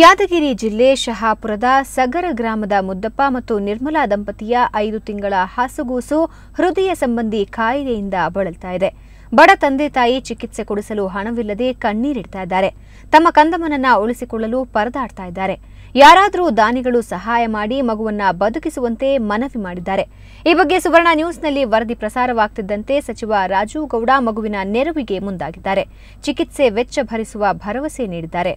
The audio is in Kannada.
ಯಾದಗಿರಿ ಜಿಲ್ಲೆ ಶಹಾಪುರದ ಸಗರ ಗ್ರಾಮದ ಮುದ್ದಪ್ಪ ಮತ್ತು ನಿರ್ಮಲಾ ದಂಪತಿಯ ಐದು ತಿಂಗಳ ಹಾಸುಗೂಸು ಹೃದಯ ಸಂಬಂಧಿ ಕಾಯಿಲೆಯಿಂದ ಬಳಲ್ತಾ ಇದೆ ಬಡ ತಂದೆ ತಾಯಿ ಚಿಕಿತ್ಸೆ ಕೊಡಿಸಲು ಹಣವಿಲ್ಲದೆ ಕಣ್ಣೀರಿಡ್ತಾ ಇದ್ದಾರೆ ತಮ್ಮ ಕಂದಮನನ್ನ ಉಳಿಸಿಕೊಳ್ಳಲು ಪರದಾಡ್ತಾ ಇದ್ದಾರೆ ಯಾರಾದರೂ ದಾನಿಗಳು ಸಹಾಯ ಮಾಡಿ ಮಗುವನ್ನ ಬದುಕಿಸುವಂತೆ ಮನವಿ ಮಾಡಿದ್ದಾರೆ ಈ ಬಗ್ಗೆ ಸುವರ್ಣ ನ್ಯೂಸ್ನಲ್ಲಿ ವರದಿ ಪ್ರಸಾರವಾಗ್ತಿದ್ದಂತೆ ಸಚಿವ ರಾಜೀವ್ ಗೌಡ ಮಗುವಿನ ನೆರವಿಗೆ ಮುಂದಾಗಿದ್ದಾರೆ ಚಿಕಿತ್ಸೆ ವೆಚ್ಚ ಭರಿಸುವ ಭರವಸೆ ನೀಡಿದ್ದಾರೆ